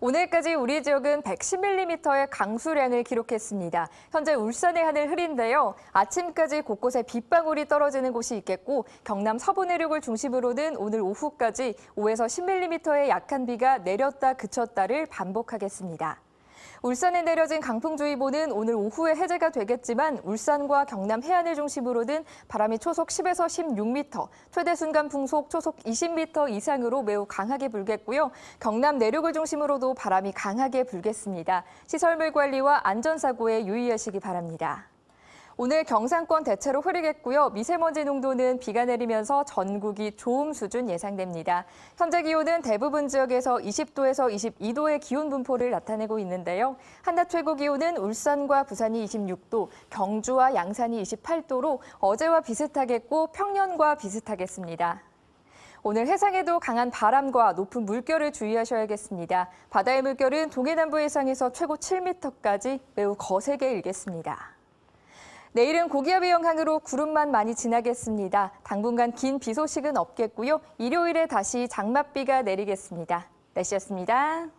오늘까지 우리 지역은 110mm의 강수량을 기록했습니다. 현재 울산의 하늘 흐린데요. 아침까지 곳곳에 빗방울이 떨어지는 곳이 있겠고 경남 서부 내륙을 중심으로는 오늘 오후까지 5에서 10mm의 약한 비가 내렸다 그쳤다를 반복하겠습니다. 울산에 내려진 강풍주의보는 오늘 오후에 해제가 되겠지만 울산과 경남 해안을 중심으로 는 바람이 초속 10에서 16m, 최대 순간 풍속 초속 20m 이상으로 매우 강하게 불겠고요. 경남 내륙을 중심으로도 바람이 강하게 불겠습니다. 시설물 관리와 안전사고에 유의하시기 바랍니다. 오늘 경상권 대체로 흐리겠고요. 미세먼지 농도는 비가 내리면서 전국이 좋음 수준 예상됩니다. 현재 기온은 대부분 지역에서 20도에서 22도의 기온 분포를 나타내고 있는데요. 한낮 최고 기온은 울산과 부산이 26도, 경주와 양산이 28도로 어제와 비슷하겠고 평년과 비슷하겠습니다. 오늘 해상에도 강한 바람과 높은 물결을 주의하셔야겠습니다. 바다의 물결은 동해남부 해상에서 최고 7m까지 매우 거세게 일겠습니다. 내일은 고기압의 영향으로 구름만 많이 지나겠습니다. 당분간 긴 비 소식은 없겠고요. 일요일에 다시 장맛비가 내리겠습니다. 날씨였습니다.